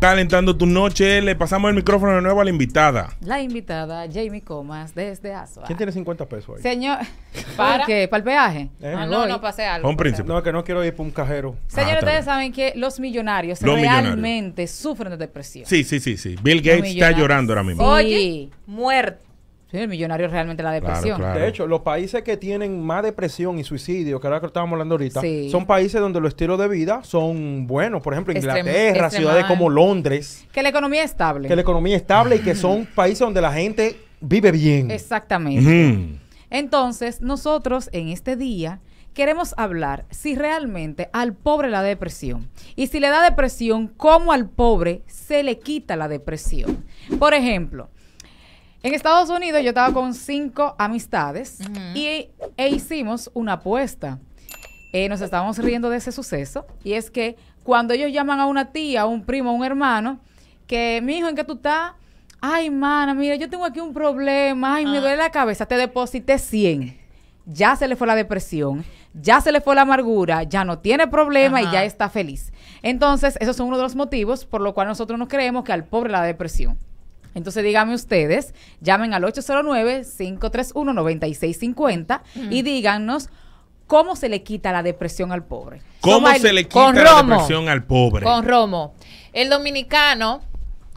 Calentando tu noche, le pasamos el micrófono de nuevo a la invitada. La invitada, Jamie Comas, desde Asua. ¿Quién tiene 50 pesos ahí? Señor, ¿para qué? ¿Para el peaje? ¿Eh? Ah, no, no, pase algo. Un príncipe. No, que no quiero ir por un cajero. Señores, ah, ustedes saben que los millonarios realmente sufren de depresión. Sí, sí, sí, sí. Bill Gates está llorando ahora mismo. Oye, muerto. Sí, el millonario realmente la depresión. De hecho, los países que tienen más depresión y suicidio, que ahora que estábamos hablando ahorita, son países donde los estilos de vida son buenos. Por ejemplo, Inglaterra, ciudades como Londres. Que la economía es estable. Que la economía es estable y que son países donde la gente vive bien. Exactamente. Entonces, nosotros en este día queremos hablar si realmente al pobre la depresión y si le da depresión, cómo al pobre se le quita la depresión. Por ejemplo, en Estados Unidos yo estaba con cinco amistades y, e hicimos una apuesta. Eh, nos estábamos riendo de ese suceso y es que cuando ellos llaman a una tía, a un primo, a un hermano, que mi hijo, ¿en qué tú estás? Ay, mana, mira, yo tengo aquí un problema, ay, me ah. duele la cabeza, te deposité 100. Ya se le fue la depresión, ya se le fue la amargura, ya no tiene problema y ya está feliz. Entonces, esos son uno de los motivos por lo cual nosotros nos creemos que al pobre la depresión. Entonces díganme ustedes, llamen al 809-531-9650 y díganos cómo se le quita la depresión al pobre. ¿Cómo se le quita la depresión al pobre? Con Romo. El dominicano,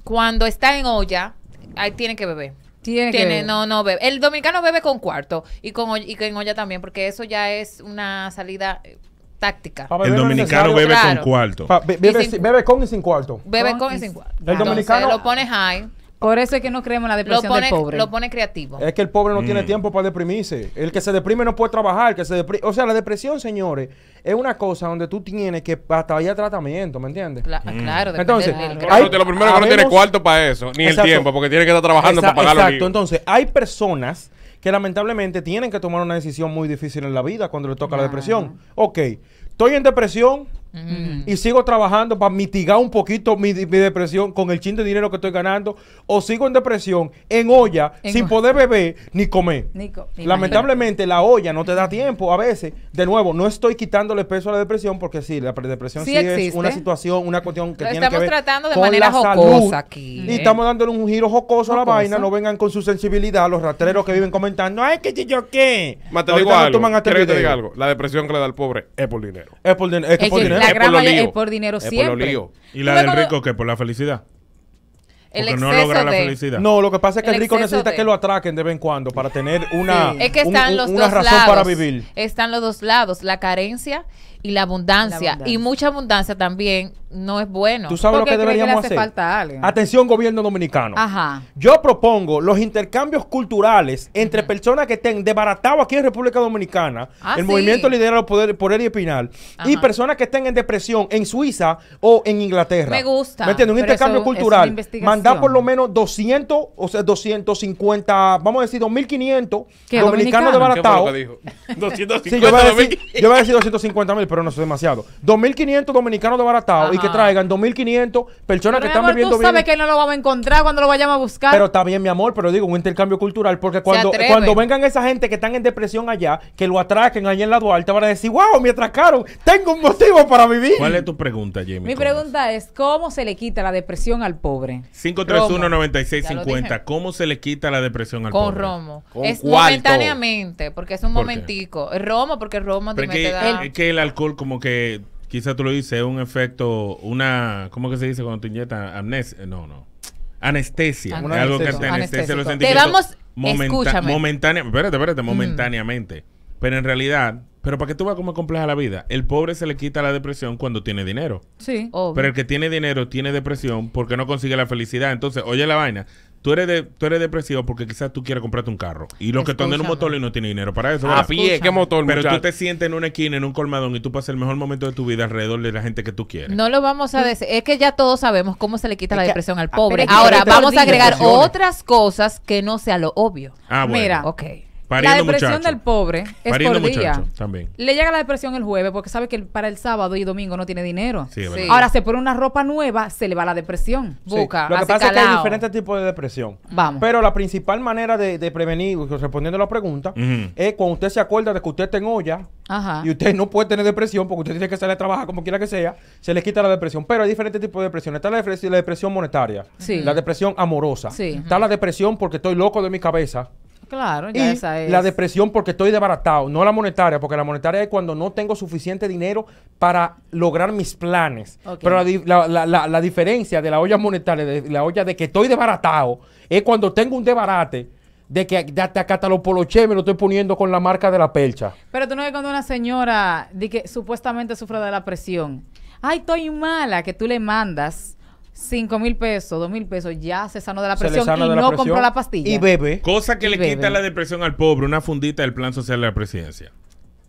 cuando está en olla, ahí tiene que beber. Tiene, que No, no bebe. El dominicano bebe con cuarto y con en olla también, porque eso ya es una salida eh, táctica. El dominicano bebe con cuarto. Bebe, con y sin cuarto. Bebe con, y sin cuarto. El dominicano lo pone high. Por eso es que no creemos la depresión lo pone, del pobre. Lo pone creativo. Es que el pobre no tiene mm. tiempo para deprimirse. El que se deprime no puede trabajar. que se O sea, la depresión, señores, es una cosa donde tú tienes que hasta allá tratamiento, ¿me entiendes? Mm. Claro, entonces, claro. Hay, lo primero que no tiene cuarto para eso, ni el tiempo, porque tiene que estar trabajando para pagar Exacto, entonces hay personas que lamentablemente tienen que tomar una decisión muy difícil en la vida cuando le toca la depresión. Ok, estoy en depresión, y sigo trabajando para mitigar un poquito mi, depresión con el chin de dinero que estoy ganando. O sigo en depresión, en olla, sin poder beber ni comer. Lamentablemente, la olla no te da tiempo a veces. De nuevo, no estoy quitándole peso a la depresión porque sí, la depresión sí, es una situación, una cuestión que tiene que ver tratando de manera la Aquí, Y estamos dándole un giro jocoso, a la vaina. No vengan con su sensibilidad los rastreros que viven comentando. Ay, que yo qué. te digo algo. La depresión que le da al pobre es por dinero. Es es por dinero es por dinero siempre. Y la del rico que por la felicidad. no la No, lo que pasa es que el, rico necesita que lo atraquen de vez en cuando para tener una, razón para vivir. Están los dos lados, la carencia y la abundancia. Y mucha abundancia también no es bueno. ¿Tú sabes lo que deberíamos hace hacer? Falta alguien? Atención, gobierno dominicano. Ajá. Yo propongo los intercambios culturales entre personas que estén desbaratados aquí en República Dominicana, ah, el movimiento liderado por, por Pinal, y personas que estén en depresión en Suiza o en Inglaterra. Me gusta. ¿Me entiendes? Un intercambio cultural. Mandar por lo menos 200, o sea, 250, vamos a decir 2500 dominicanos desbaratados. yo yo voy a decir 250 mil, pero no es demasiado. 2500 dominicanos desbaratados que ah. traigan 2.500 personas que están amor, están tú sabes que no lo vamos a encontrar cuando lo vayamos a buscar. Pero está bien, mi amor, pero digo, un intercambio cultural, porque cuando, cuando vengan esa gente que están en depresión allá, que lo atraquen allá en la Duarte, van a decir, wow, me atracaron, tengo un motivo para vivir. ¿Cuál es tu pregunta, Jamie? Mi pregunta es, ¿cómo se le quita la depresión al pobre? 531-9650, ¿cómo se le quita la depresión al pobre? Con Romo. Es momentáneamente, porque es un momentico. Romo, porque Romo porque que el alcohol como que quizá tú lo dices, un efecto, una, ¿cómo que se dice cuando te inyectan? Amnesia, eh, no, no. Anestesia, Es algo que te anestesia los sentimientos. Te vamos, escúchame. espérate, espérate, mm. momentáneamente. Pero en realidad, pero para que tú veas cómo es compleja la vida, el pobre se le quita la depresión cuando tiene dinero. Sí. Pero el que tiene dinero tiene depresión porque no consigue la felicidad. Entonces, oye la vaina, tú eres, de, tú eres depresivo porque quizás tú quieras comprarte un carro. Y los que están en un motor y no tienen dinero para eso. A pie, ¿qué motor? Pero tú te sientes en una esquina, en un colmadón y tú pasas el mejor momento de tu vida alrededor de la gente que tú quieres. No lo vamos a decir. Es que ya todos sabemos cómo se le quita la depresión al pobre. Ahora, este vamos a agregar otras cosas que no sea lo obvio. Ah, bueno. Mira. Ok la depresión del pobre es por día. también. Le llega la depresión el jueves porque sabe que para el sábado y domingo no tiene dinero. Ahora se pone una ropa nueva, se le va la depresión. Busca, Lo que pasa es que hay diferentes tipos de depresión. Vamos. Pero la principal manera de, prevenir, respondiendo a la pregunta, es cuando usted se acuerda de que usted está en olla y usted no puede tener depresión porque usted tiene que salir a trabajar como quiera que sea, se le quita la depresión. Pero hay diferentes tipos de depresión. Está la depresión, la depresión monetaria, la depresión amorosa, está la depresión porque estoy loco de mi cabeza. Claro, ya y esa es. La depresión porque estoy debaratado. no la monetaria, porque la monetaria es cuando no tengo suficiente dinero para lograr mis planes. Pero la, diferencia de la olla monetaria, de la olla de que estoy desbaratado, es cuando tengo un debarate de que hasta poloché me lo estoy poniendo con la marca de la pelcha. Pero tú no ves cuando una señora de que supuestamente sufre de la presión. Ay, estoy mala, que tú le mandas 5 mil pesos, 2 mil pesos, ya se sanó de la presión y no compró la pastilla. Y bebe. Cosa que le quita la depresión al pobre, una fundita del plan social de la presidencia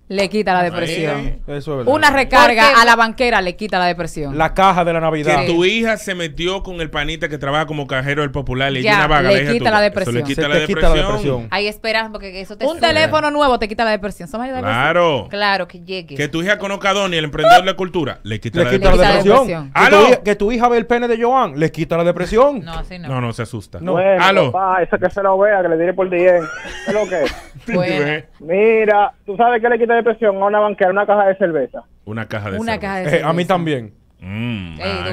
le quita la depresión. Una recarga a la banquera le quita la depresión. La caja de la Navidad. Que tu hija se metió con el panita que trabaja como cajero del Popular y ya, una vaga. Le, quita, la depresión. le quita, la, depresión. Ahí esperas porque eso te Un teléfono nuevo te quita la depresión. claro. Claro, que llegue. Que tu hija conozca a Donnie, el emprendedor de la cultura, le quita, la, depresión. la, Que, tu hija, ve el pene de Joan, le quita la depresión. No, así no. No, no, se asusta. No. Bueno, eso que se lo vea, que le tire por 10. ¿Es lo que? Mira, tú sabes que le quita depresión a una banquera una caja de cerveza. Una caja de Una cerveza. Eh, a mí también. Mm, ah,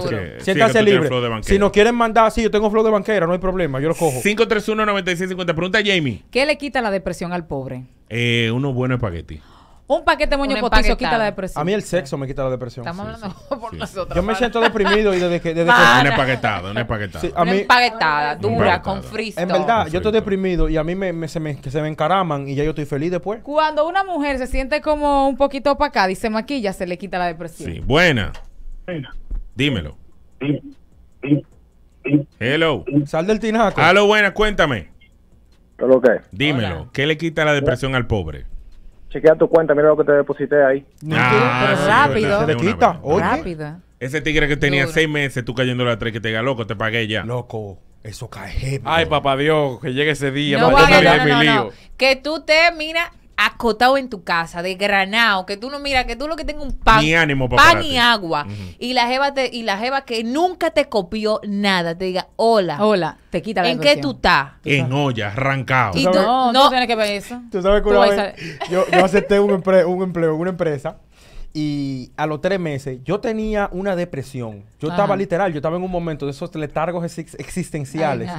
libre. Si nos quieren mandar, sí, yo tengo flow de banquera, no hay problema, yo lo cojo. 531-9650. Pregunta a Jamie. ¿Qué le quita la depresión al pobre? Eh, unos buenos espaguetis. Un paquete moño cotizo quita la depresión. A mí el sexo me quita la depresión. Estamos hablando por nosotros. Yo me siento deprimido y desde que... Desde que... Una empaquetada, una empaquetada. A mí... paquetada dura, con fristo. En verdad, yo estoy deprimido y a mí me, se, me, se me encaraman y ya yo estoy feliz después. Cuando una mujer se siente como un poquito opacada y se maquilla, se le quita la depresión. Sí, buena. Dímelo. Hello. Sal del tinaco. Halo, buena, cuéntame. ¿Qué Dímelo. ¿Qué le quita la depresión al pobre? Chequea tu cuenta, mira lo que te deposité ahí. Ah, rápido. Rápido. Ese tigre que tenía seis meses, tú cayendo a tres, que te diga, loco, te pagué ya. Loco. Eso cae Ay, papá Dios, que llegue ese día. No, no, no, Que tú te, mira, acotado en tu casa, de granado, que tú no mira, que tú lo que tengas un pan, Ni ánimo pan y agua, y la jeva y la jeva que nunca te copió nada, te diga, "Hola." Hola, te quita la ¿En qué tú estás? En olla, arrancado. no, no tienes que ver eso. Tú sabes que una yo, acepté un, empleo, una empresa y a los tres meses yo tenía una depresión. Yo estaba literal, yo estaba en un momento de esos letargos existenciales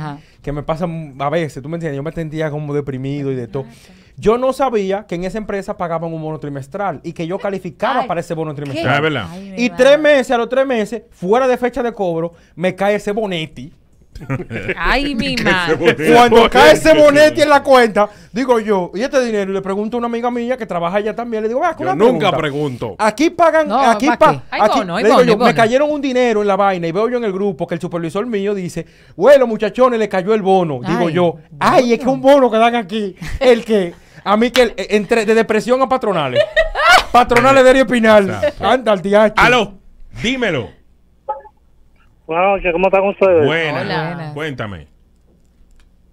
que me pasan a veces, tú me entiendes, yo me sentía como deprimido y de todo. Ah, yo no sabía que en esa empresa pagaban un bono trimestral y que yo calificaba para ese bono trimestral. y tres meses, a los tres meses, fuera de fecha de cobro, me cae ese bonetti. Ay, mi madre. Cuando cae ese boneti en la cuenta, digo yo, ¿y este dinero? Y le pregunto a una amiga mía que trabaja allá también. Le digo, ah, yo nunca pregunto. Aquí pagan, aquí pagan. me cayeron un dinero en la vaina y veo yo en el grupo que el supervisor mío dice, bueno, muchachones, le cayó el bono. Digo yo, ay, es que un bono que dan aquí, el que a mí que e, entre de depresión a patronales. patronales de Erio Pinal. Aló, dímelo. Buenas noches, ¿cómo están ustedes? Buenas. Cuéntame.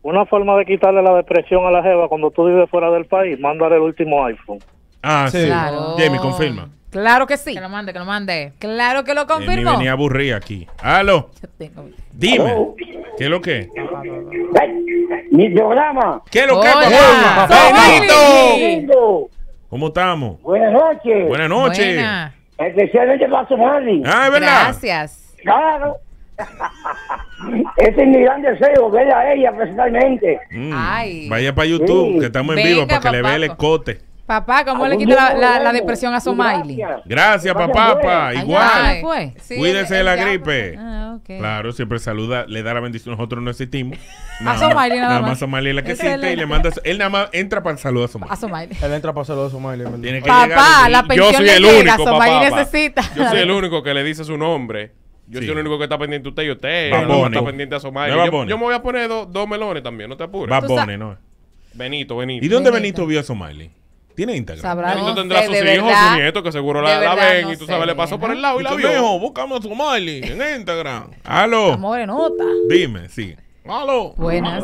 Una forma de quitarle la depresión a la jeva cuando tú vives fuera del país, mandar el último iPhone. Ah, sí. Jamie, confirma. Claro que sí. Que lo mande, que lo mande. Claro que lo confirmo Jamie venía aburrida aquí. Aló. Dime. ¿Qué es lo que? Mi programa. ¿Qué es lo que, es? ¿Cómo estamos? Buenas noches. Buenas noches. Especialmente para su madre. Ah, Gracias. Claro. este es mi gran deseo, ver a ella personalmente. Mm. Ay. Vaya para YouTube, que estamos en vivo, para que le vea el escote. Papá, ¿cómo ah, le quita la, la, depresión a Somaili? Gracias, papá, pues. papá. Igual. Fue? Cuídese de la gripe. Ah, Claro, siempre saluda, le da la bendición. Nosotros no existimos. a Somaili, nada, nada más. más Somaili la que siente y le manda. Él nada más entra para saludar a Somaili. A Él entra para saludar a Somaili. Tiene papá, la pensión yo soy el único, necesita. Yo soy el único que le dice su nombre. Yo soy el único que está pendiente usted y usted. está pendiente a yo, me voy a poner dos melones también, no te apures. va ¿no? Benito, Benito. ¿Y dónde Benito, vio a Somali? tiene Instagram. Sabrá. Él no tendrá sus hijos, sus nietos, que seguro la, ven y tú sabes, le pasó por el lado y, la vio. Hijo, búscame a su Miley en Instagram. Aló. Amor, nota. Dime, sí. Aló. Buenas.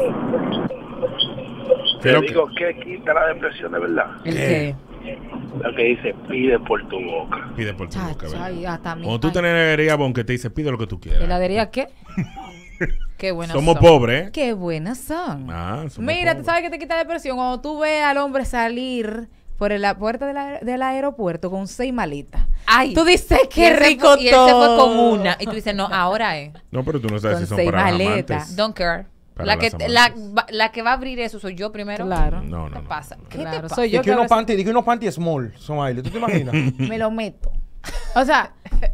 Te digo que quita la depresión de verdad. ¿El qué? Lo que dice, pide por tu boca. Pide por tu boca, ¿verdad? Cuando tú tenés heladería, Bon, que te dice, pide lo que tú quieras. ¿Heladería qué? Qué buenas somos pobres. ¿eh? Qué buenas son. Ah, Mira, tú sabes que te quita la depresión cuando tú ves al hombre salir por la puerta del aeropuerto con seis maletas. Ay, tú dices qué rico Y él se fue con una. Y tú dices, no, ahora es. No, pero tú no sabes si son seis para maletas. Amantes. Don't care. la que, la, la, que va a abrir eso soy yo primero. Claro. No, no. ¿Qué pasa? ¿Qué te pasa? Soy yo que unos panty, small son aire. ¿Tú te imaginas? Me lo meto. O sea.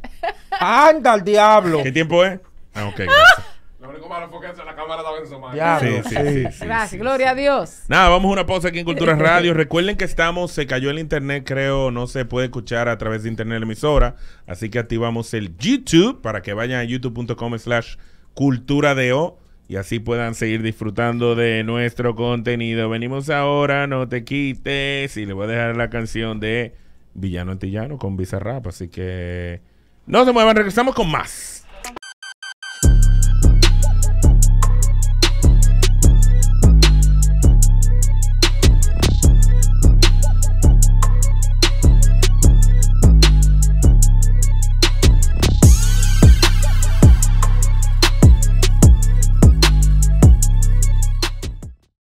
¡Anda al diablo! ¿Qué tiempo es? Ah, ok, lo único malo fue que la cámara estaba en Gracias, gloria a Dios. Nada, vamos a una pausa aquí en Cultura Radio. Recuerden que estamos, se cayó el internet, creo, no se puede escuchar a través de internet la emisora. Así que activamos el YouTube para que vayan a youtube.com slash cultura de O y así puedan seguir disfrutando de nuestro contenido. Venimos ahora, no te quites. Y le voy a dejar la canción de Villano Antillano con Bizarrap. Así que no se muevan, regresamos con más.